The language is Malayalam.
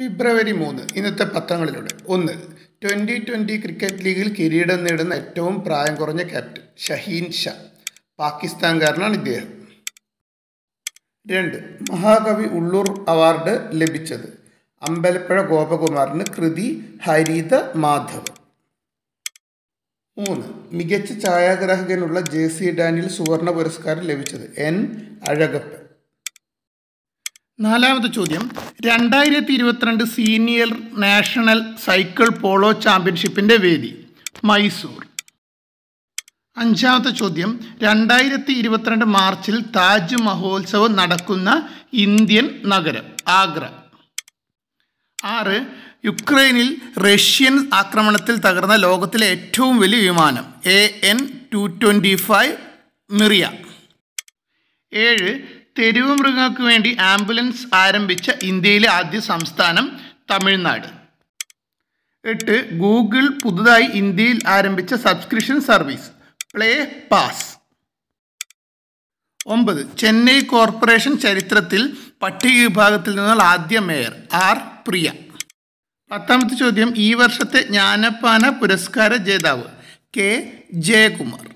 ഫെബ്രുവരി മൂന്ന് ഇന്നത്തെ പത്രങ്ങളിലൂടെ ഒന്ന് ട്വൻ്റി ട്വൻ്റി ക്രിക്കറ്റ് ലീഗിൽ കിരീടം നേടുന്ന ഏറ്റവും പ്രായം കുറഞ്ഞ ക്യാപ്റ്റൻ ഷഹീൻ ഷാ പാകിസ്ഥാൻകാരനാണ് ഇദ്ദേഹം രണ്ട് മഹാകവി ഉള്ളൂർ അവാർഡ് ലഭിച്ചത് അമ്പലപ്പുഴ ഗോപകുമാറിന് കൃതി ഹരിത മാധവ് മൂന്ന് മികച്ച ഛായാഗ്രാഹകനുള്ള ജെ സി ഡാനിൽ സുവർണ പുരസ്കാരം ലഭിച്ചത് എൻ അഴകപ്പൻ നാലാമത്തെ ചോദ്യം രണ്ടായിരത്തി ഇരുപത്തിരണ്ട് സീനിയർ നാഷണൽ സൈക്കിൾ പോളോ ചാമ്പ്യൻഷിപ്പിൻ്റെ വേദി മൈസൂർ അഞ്ചാമത്തെ ചോദ്യം രണ്ടായിരത്തി ഇരുപത്തിരണ്ട് മാർച്ചിൽ താജ് മഹോത്സവം നടക്കുന്ന ഇന്ത്യൻ നഗരം ആഗ്ര ആറ് യുക്രൈനിൽ റഷ്യൻ ആക്രമണത്തിൽ തകർന്ന ലോകത്തിലെ ഏറ്റവും വലിയ വിമാനം A N two twenty five Mriya ഏഴ് തെരുവ് മൃഗങ്ങൾക്ക് വേണ്ടി ആംബുലൻസ് ആരംഭിച്ച ഇന്ത്യയിലെ ആദ്യ സംസ്ഥാനം തമിഴ്നാട് എട്ട് ഗൂഗിൾ പുതുതായി ഇന്ത്യയിൽ ആരംഭിച്ച സബ്സ്ക്രിപ്ഷൻ സർവീസ് പ്ലേ പാസ് ഒമ്പത് ചെന്നൈ കോർപ്പറേഷൻ ചരിത്രത്തിൽ പട്ടിക വിഭാഗത്തിൽ നിന്നുള്ള ആദ്യ മേയർ ആർ പ്രിയ പത്താമത്തെ ചോദ്യം ഈ വർഷത്തെ ജ്ഞാനപ്പാന പുരസ്കാര ജേതാവ് കെ ജയകുമാർ